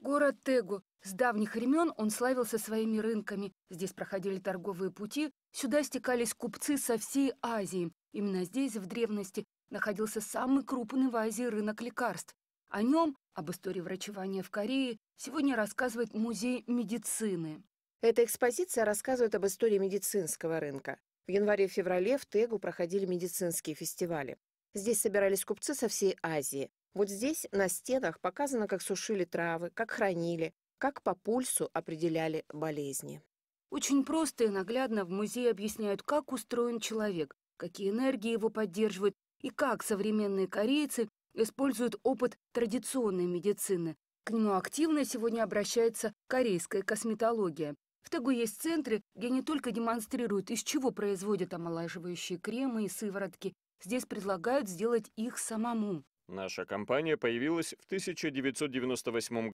Город Тегу. С давних времен он славился своими рынками. Здесь проходили торговые пути, сюда стекались купцы со всей Азии. Именно здесь, в древности, находился самый крупный в Азии рынок лекарств. О нем, об истории врачевания в Корее, сегодня рассказывает Музей медицины. Эта экспозиция рассказывает об истории медицинского рынка. В январе-феврале в Тегу проходили медицинские фестивали. Здесь собирались купцы со всей Азии. Вот здесь на стенах показано, как сушили травы, как хранили, как по пульсу определяли болезни. Очень просто и наглядно в музее объясняют, как устроен человек, какие энергии его поддерживают и как современные корейцы используют опыт традиционной медицины. К нему активно сегодня обращается корейская косметология. В Тагу есть центры, где не только демонстрируют, из чего производят омолаживающие кремы и сыворотки, здесь предлагают сделать их самому. Наша компания появилась в 1998 году.